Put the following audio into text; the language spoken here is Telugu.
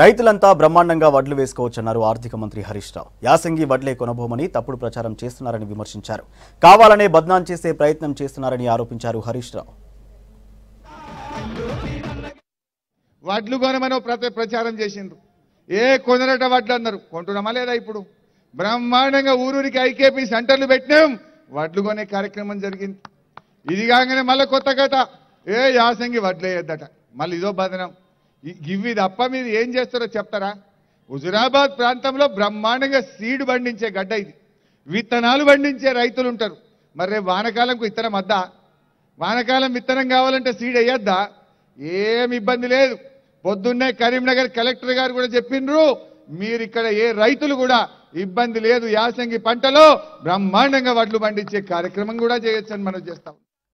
రైతులంతా బ్రహ్మాండంగా వడ్లు వేసుకోవచ్చన్నారు ఆర్థిక మంత్రి హరీష్ రావు యాసంగి వడ్లే కొనబోమని తప్పుడు ప్రచారం చేస్తున్నారని విమర్శించారు కావాలనే బద్నాం చేసే ప్రయత్నం చేస్తున్నారని ఆరోపించారు హరీష్ రావు వడ్లు కొనమనో ప్రచారం చేసిండ్రు ఏ కొనరట వడ్లు అన్నారు కొంటున్నామా లేదా ఇప్పుడు బ్రహ్మాండంగా ఊరూరికి ఐకేపీ సెంటర్లు పెట్టినాం వడ్లు కొనే కార్యక్రమం జరిగింది ఇది కాగానే మళ్ళీ కొత్త కథ ఏ యాసంగి వడ్లేయద్దట మళ్ళీ ఇదో బదనం ఇవి తప్ప మీరు ఏం చేస్తారో చెప్తారా హుజురాబాద్ ప్రాంతంలో బ్రహ్మాండంగా సీడ్ పండించే గడ్డ ఇది విత్తనాలు పండించే రైతులు ఉంటారు మరి రేపు వానకాలంకు విత్తనం వద్దా వానకాలం విత్తనం కావాలంటే సీడ్ అయ్యద్దా ఏం ఇబ్బంది లేదు పొద్దున్నే కరీంనగర్ కలెక్టర్ గారు కూడా చెప్పిండ్రు మీరు ఇక్కడ ఏ రైతులు కూడా ఇబ్బంది లేదు యాసంగి పంటలో బ్రహ్మాండంగా వడ్లు పండించే కార్యక్రమం కూడా చేయొచ్చని మనం చేస్తాం